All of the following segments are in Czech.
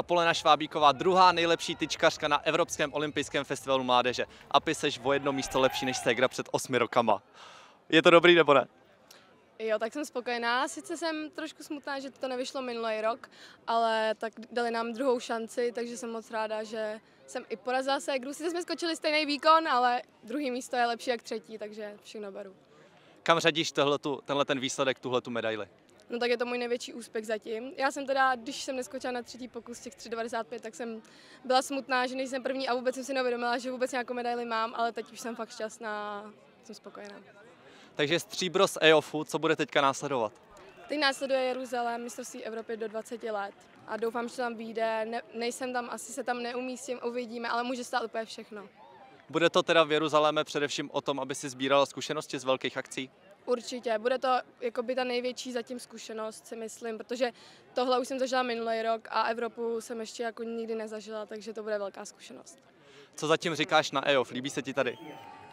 a Polena Švábíková, druhá nejlepší tyčkařka na Evropském olympijském festivalu mládeže. ty seš o jedno místo lepší než Segra před osmi rokama. Je to dobrý nebo ne? Jo, tak jsem spokojená. Sice jsem trošku smutná, že to nevyšlo minulý rok, ale tak dali nám druhou šanci, takže jsem moc ráda, že jsem i porazila se. Sice jsme skočili stejný výkon, ale druhý místo je lepší jak třetí, takže všechno beru. Kam řadíš tohletu, tenhle ten výsledek, tuhle tu medaili? no tak je to můj největší úspěch zatím. Já jsem teda, když jsem neskočila na třetí pokus těch 3,95, tak jsem byla smutná, že nejsem první a vůbec jsem si neuvědomila, že vůbec nějakou medaili mám, ale teď už jsem fakt šťastná a jsem spokojená. Takže stříbro z EOFu, co bude teďka následovat? Teď následuje Jeruzalém, mistrovství Evropy do 20 let a doufám, že tam vyjde. Ne, nejsem tam, asi se tam neumístím, uvidíme, ale může stát úplně všechno. Bude to teda v Jeruzaléme především o tom, aby si sbírala zkušenosti z velkých akcí? Určitě, bude to jako by ta největší zatím zkušenost, si myslím, protože tohle už jsem zažila minulý rok a Evropu jsem ještě jako nikdy nezažila, takže to bude velká zkušenost. Co zatím říkáš na EOF? Líbí se ti tady?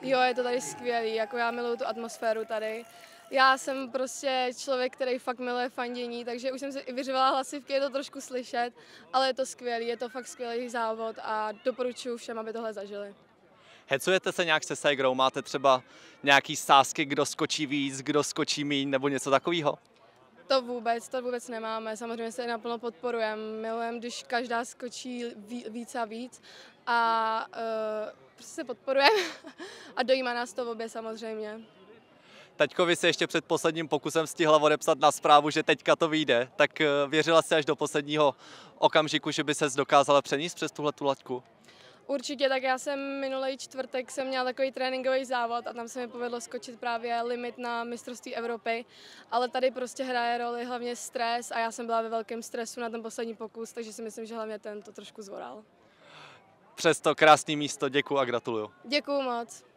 Jo, je to tady skvělý, jako já miluju tu atmosféru tady. Já jsem prostě člověk, který fakt miluje fandění, takže už jsem si i vyřvala hlasivky, je to trošku slyšet, ale je to skvělý, je to fakt skvělý závod a doporučuji všem, aby tohle zažili. Hecujete se nějak se Segrou? Máte třeba nějaký sázky, kdo skočí víc, kdo skočí míň nebo něco takového? To vůbec, to vůbec nemáme. Samozřejmě se naplno podporujeme. Milujeme, když každá skočí víc a víc a uh, prostě se podporujeme a dojímá nás to v obě samozřejmě. Taťkovi se ještě před posledním pokusem stihla odepsat na zprávu, že teďka to vyjde. Tak e, věřila si až do posledního okamžiku, že by se dokázala přenést přes tuhle tu laťku? Určitě, tak já jsem minulý čtvrtek jsem měla takový tréninkový závod a tam se mi povedlo skočit právě limit na mistrovství Evropy, ale tady prostě hraje roli hlavně stres a já jsem byla ve velkém stresu na ten poslední pokus, takže si myslím, že hlavně ten to trošku zvoral. Přesto krásný místo, děkuji a gratuluju. Děkuji moc.